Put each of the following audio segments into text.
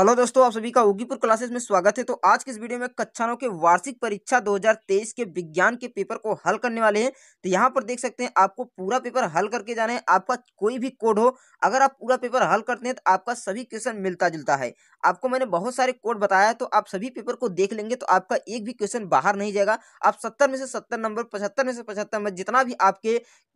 hello दोस्तों आप सभी का उगीपुर क्लासेस में स्वागत है तो आज के इस वीडियो में कक्षाओं के वार्षिक परीक्षा 2023 के विज्ञान के पेपर को हल करने वाले हैं तो यहाँ पर देख सकते हैं आपको पूरा पेपर हल करके जाना है आपका कोई भी कोड हो अगर आप पूरा पेपर हल करते हैं तो आपका सभी क्वेश्चन मिलता जुलता है आपको मैंने बहुत सारे कोड बताया तो आप सभी पेपर को देख लेंगे तो आपका एक भी क्वेश्चन बाहर नहीं जाएगा आप सत्तर में से सत्तर नंबर पचहत्तर में से पचहत्तर नंबर जितना भी आपके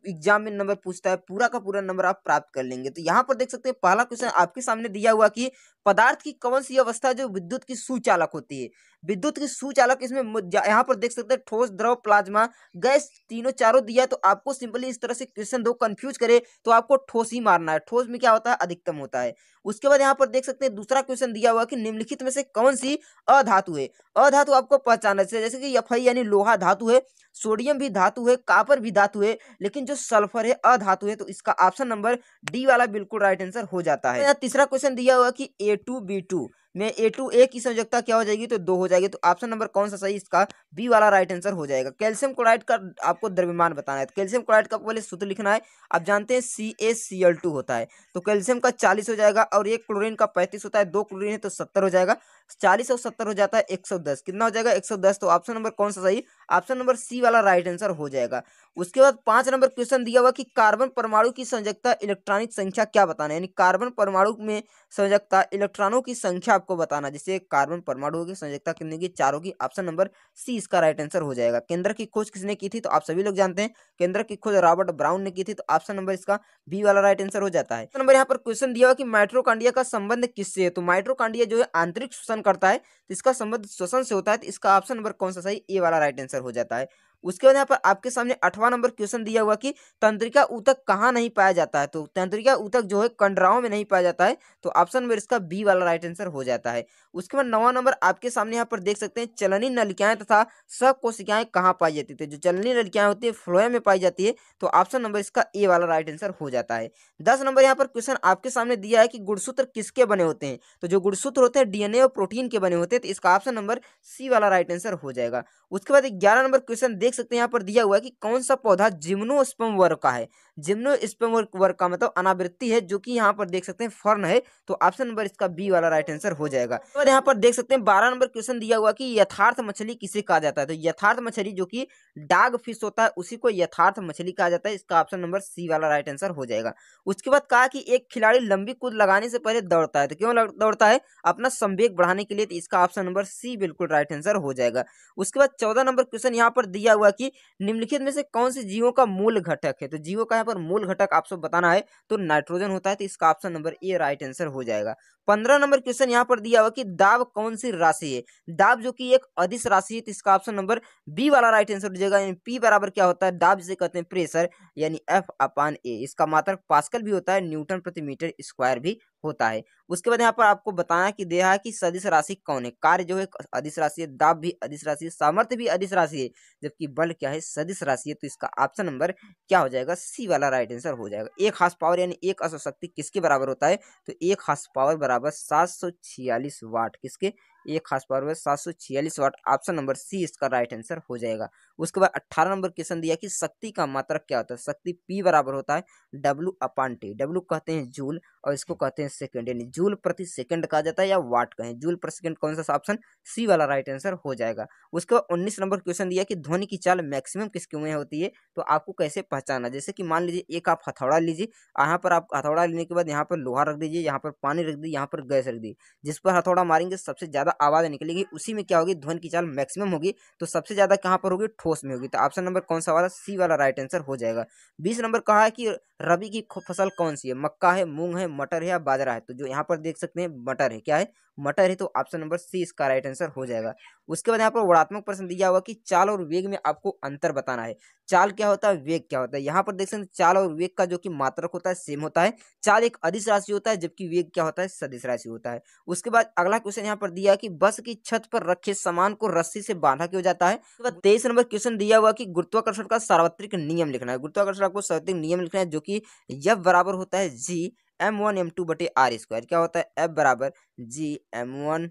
एग्जाम में नंबर पूछता है पूरा का पूरा नंबर आप प्राप्त कर लेंगे तो यहाँ पर देख सकते हैं पहला क्वेश्चन आपके सामने दिया हुआ कि पदार्थ की कौन सी अवस्था जो विद्युत की सुचालक होती है विद्युत की सुचालक इसमें यहाँ पर देख सकते हैं ठोस द्रव प्लाज्मा गैस तीनों चारों दिया तो आपको सिंपली इस तरह से क्वेश्चन दो कंफ्यूज करे तो आपको ठोस ही मारना है ठोस में क्या होता है अधिकतम होता है उसके बाद यहाँ पर देख सकते हैं दूसरा क्वेश्चन दिया हुआ कि निम्नलिखित में से कौन सी अधातु है अधातु आपको पहचानना चाहिए जैसे कि यफई यानी लोहा धातु है सोडियम भी धातु है कापर भी धातु है लेकिन जो सल्फर है अधातु है तो इसका ऑप्शन नंबर डी वाला बिल्कुल राइट आंसर हो जाता है तीसरा क्वेश्चन दिया हुआ कि ए टू बी टू में ए टू ए की संयोजकता क्या हो जाएगी तो दो हो जाएगी तो ऑप्शन नंबर कौन सा सही इसका बी वाला राइट आंसर हो जाएगा कैल्शियम क्लोराइड का आपको द्रव्यमान बताना है तो कैल्शियम क्लोराइड का पहले सूत्र लिखना है आप जानते हैं सी ए सी एल टू होता है तो कैल्शियम का चालीस हो जाएगा और एक क्लोरिन का पैंतीस होता है दो क्लोरिन है तो सत्तर हो जाएगा चालीस और सत्तर हो जाता है एक सौ दस कितना हो जाएगा एक सौ दस तो ऑप्शन नंबर कौन सा सही ऑप्शन नंबर सी वाला राइट आंसर हो जाएगा उसके बाद पांच नंबर क्वेश्चन दिया हुआ कि कार्बन परमाणु की संजकता इलेक्ट्रॉनिक संख्या क्या बताना है यानी कार्बन परमाणु में संजकता इलेक्ट्रॉनों की संख्या आपको बताना जैसे कार्बन परमाणु की संयोजकता कितनी की चारों की ऑप्शन नंबर सी इसका राइट आंसर हो जाएगा केंद्र की खोज किसने की थी तो आप सभी लोग जानते हैं केंद्र की खोज रॉबर्ट ब्राउन ने की थी तो ऑप्शन नंबर इसका बी वाला राइट आंसर हो जाता है नंबर यहाँ पर क्वेश्चन दिया हुआ कि माइट्रोकांडिया का संबंध किससे है तो माइट्रोकांडिया जो है आंतरिक श्वसन करता है तो इसका संबंध श्वसन से होता है तो इसका ऑप्शन नंबर कौन सा सही ए वाला राइट आंसर हो जाता है उसके बाद यहाँ पर आपके सामने अठवा नंबर क्वेश्चन दिया हुआ कि तंत्रिका ऊतक कहाँ नहीं पाया जाता है तो तंत्रिका ऊतक जो है कंडराओं में नहीं पाया जाता है तो ऑप्शन नंबर इसका बी वाला राइट आंसर हो जाता है उसके बाद नवा नंबर आपके सामने यहाँ पर देख सकते हैं चलनी नलिकाएं तथा सब कोशिकाएं कहाँ पाई जाती थी जो चलनी नलिकाएं होती है फ्लोए में पाई जाती है तो ऑप्शन नंबर इसका ए वाला राइट आंसर हो जाता है दस नंबर यहाँ पर क्वेश्चन आपके सामने दिया है कि गुड़सूत्र किसके बने होते हैं तो जो गुड़सूत्र होते हैं डीएनए और प्रोटीन के बने होते हैं तो इसका ऑप्शन नंबर सी वाला राइट आंसर हो जाएगा उसके बाद ग्यारह नंबर क्वेश्चन देख देख सकते हैं यहाँ पर दिया हुआ है कि कौन सा पौधा जिम्नोस्पम वर्ग का है जिम्नोस्पर्म वर्ग का मतलब अनावृत्ति है जो कि यहाँ पर देख सकते हैं फर्न है तो ऑप्शन नंबर इसका बी वाला राइट आंसर हो जाएगा तो यहाँ पर देख सकते हैं बारह नंबर क्वेश्चन दिया हुआ कि यथार्थ मछली किसे कहा जाता है तो यथार्थ मछली जो कि डाग फिश होता है उसी को यथार्थ मछली कहा जाता है इसका ऑप्शन नंबर सी वाला राइट आंसर हो जाएगा उसके बाद कहा कि एक खिलाड़ी लंबी कूद लगाने से पहले दौड़ता है तो क्यों दौड़ता है अपना संवेक बढ़ाने के लिए तो इसका ऑप्शन नंबर सी बिल्कुल राइट आंसर हो जाएगा उसके बाद चौदह नंबर क्वेश्चन यहाँ पर दिया हुआ कि निम्नलिखित में से कौन से जीवों का मूल घटक है तो जीवों का यहाँ पर मूल घटक आपसे बताना है तो नाइट्रोजन होता है तो इसका option number A right answer हो जाएगा पंद्रह नंबर क्वेश्चन यहाँ पर दिया हुआ कि दाब कौन सी राशि है दाब जो कि एक अधिस राशि है तो इसका ऑप्शन नंबर बी वाला राइट आंसर हो जाएगा यानी पी बराबर क्या होता है दाब जिसे कहते हैं प्रेशर यानी एफ अपान ए इसका मात्रक पास्कल भी होता है न्यूटन प्रति मीटर स्क्वायर भी होता है उसके बाद यहाँ पर आपको बताया कि देहा है कि सदिश राशि कौन है कार्य जो है अधिस राशि है दाब भी अधिस राशि है सामर्थ्य भी अधिस राशि है जबकि बल क्या है सदिश राशि है तो इसका ऑप्शन नंबर क्या हो जाएगा सी वाला राइट आंसर हो जाएगा एक हाथ पावर यानी एक अश्व शक्ति किसके बराबर होता है तो एक हाथ पावर बराबर सात सौ छियालीस वाट किसके एक खास पावर सात सौ छियालीस वाट ऑप्शन नंबर सी इसका राइट आंसर हो जाएगा उसके बाद अट्ठारह नंबर क्वेश्चन दिया कि शक्ति का मात्रक क्या होता है शक्ति पी बराबर होता है डब्ल्यू अपान टी डब्ल्यू कहते हैं जूल और इसको कहते हैं सेकेंड यानी जूल प्रति सेकेंड कहा जाता है या वाट कहें जूल प्रति सेकेंड कौन सा ऑप्शन सी वाला राइट आंसर हो जाएगा उसके बाद उन्नीस नंबर क्वेश्चन दिया कि ध्वनि की चाल मैक्सिमम किसके में होती है तो आपको कैसे पहचाना जैसे कि मान लीजिए एक आप हथौड़ा लीजिए यहाँ पर आप हथौड़ा लेने के बाद यहाँ पर लोहा रख दीजिए यहाँ पर पानी रख दीजिए यहाँ पर गैस रख दी जिस पर हथौड़ा मारेंगे सबसे ज़्यादा आवाज़ निकलेगी उसी में क्या होगी ध्वनि की चाल मैक्सिमम होगी तो सबसे ज़्यादा कहाँ पर होगी ठोस में होगी तो ऑप्शन नंबर कौन सा वाला सी वाला राइट आंसर हो जाएगा बीस नंबर कहा है कि रबी की फसल कौन सी है मक्का है मूंग है मटर है या बाजरा है तो जो यहाँ पर देख सकते हैं मटर है क्या है मटर है तो ऑप्शन नंबर सी इसका राइट आंसर हो जाएगा उसके बाद यहाँ पर वर्णात्मक प्रश्न दिया हुआ कि चाल और वेग में आपको अंतर बताना है चाल क्या होता है वेग क्या होता है यहाँ पर देख सकते हैं चाल और वेग का जो कि मात्रक होता है सेम होता है चाल एक अधिस राशि होता है जबकि वेग क्या होता है सदिश राशि होता है उसके बाद अगला क्वेश्चन यहाँ पर दिया कि बस की छत पर रखे सामान को रस्सी से बांधा क्यों जाता है तेईस नंबर क्वेश्चन दिया हुआ की गुरुत्वाकर्षण का सार्वत्रिक नियम लिखना है गुरुत्वाकर्षण आपको सार्वत्रिक नियम लिखना है जो की यब बराबर होता है G M one M two बटे आर स्क्वायर क्या होता है एफ बराबर G M one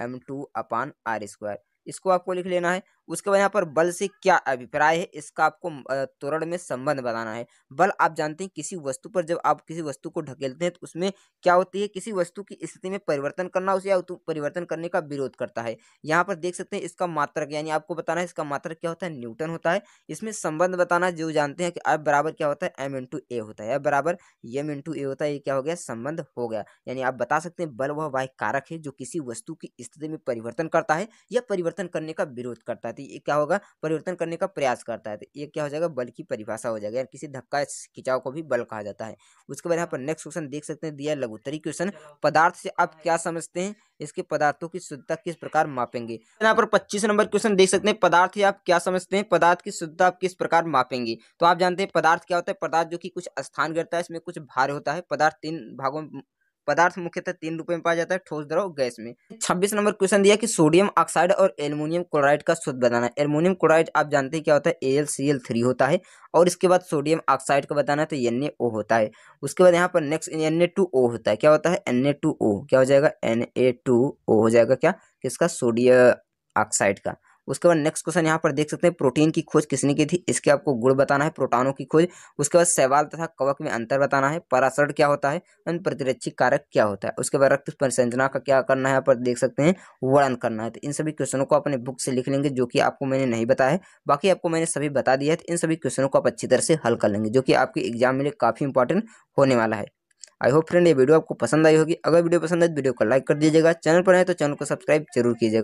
M two upon R square इसको आपको लिख लेना है उसके बाद यहाँ पर बल से क्या अभिप्राय है इसका आपको तोरण में संबंध बनाना है बल आप जानते हैं किसी वस्तु पर जब आप किसी वस्तु को ढकेलते हैं तो उसमें क्या होती है किसी वस्तु की स्थिति में परिवर्तन करना उसे या परिवर्तन करने का विरोध करता है यहाँ पर देख सकते हैं इसका मात्रक यानी आपको बताना है इसका मात्रक क्या होता है न्यूटन होता है इसमें संबंध बताना जो जानते हैं कि अब बराबर क्या होता है एम इंटू ए होता है अब बराबर एम इंटू ए होता है ये क्या हो गया संबंध हो गया यानी आप बता सकते हैं बल वह वाह कारक है जो किसी वस्तु की स्थिति में परिवर्तन करता है या परिवर्तन करने का विरोध करता है तो ये क्या होगा परिवर्तन करने का प्रयास करता है तो ये क्या हो जाएगा बल की परिभाषा हो जाएगा यार किसी धक्का खिंचाव को भी बल कहा जाता है उसके बाद यहाँ पर नेक्स्ट क्वेश्चन देख सकते हैं दिया लघु उत्तरी क्वेश्चन पदार्थ से आप क्या समझते हैं इसके पदार्थों की शुद्धता किस प्रकार मापेंगे तो यहाँ पर पच्चीस नंबर क्वेश्चन देख सकते हैं पदार्थ आप क्या समझते हैं पदार्थ की शुद्धता आप किस प्रकार मापेंगे तो आप जानते हैं पदार्थ क्या होता है पदार्थ जो कि कुछ स्थान करता है इसमें कुछ भार होता है पदार्थ तीन भागों पदार्थ मुख्यतः तीन रूप में पाया जाता है ठोस द्रव गैस में छब्बीस नंबर क्वेश्चन दिया कि सोडियम ऑक्साइड और एलमोनियम क्लोराइड का शुद्ध बताना है एल्यूमिनियम क्लोराइड आप जानते हैं क्या होता है एल सी एल थ्री होता है और इसके बाद सोडियम ऑक्साइड का बताना है तो एन ए ओ होता है उसके बाद यहाँ पर next N A two O होता है क्या होता है एन ए टू ओ क्या हो जाएगा एन ए टू ओ हो जाएगा क्या किसका सोडियम ऑक्साइड का उसके बाद नेक्स्ट क्वेश्चन यहाँ पर देख सकते हैं प्रोटीन की खोज किसने की थी इसके आपको गुण बताना है प्रोटानों की खोज उसके बाद सवाल तथा कवक में अंतर बताना है परासरण क्या होता है एंड प्रतिरक्षी कारक क्या होता है उसके बाद रक्त परिसंजना का क्या करना है यहाँ पर देख सकते हैं वर्णन करना है तो इन सभी क्वेश्चनों को अपने बुक से लिख लेंगे जो कि आपको मैंने नहीं बताया बाकी आपको मैंने सभी बता दिया है तो इन सभी क्वेश्चनों को आप अच्छी तरह से हल कर लेंगे जो कि आपके एग्जाम में काफ़ी इंपॉर्टेंट होने वाला है आई होप फ्रेंड ये वीडियो आपको पसंद आई होगी अगर वीडियो पसंद है तो वीडियो को लाइक कर दीजिएगा चैनल पर है तो चैनल को सब्सक्राइब जरूर कीजिएगा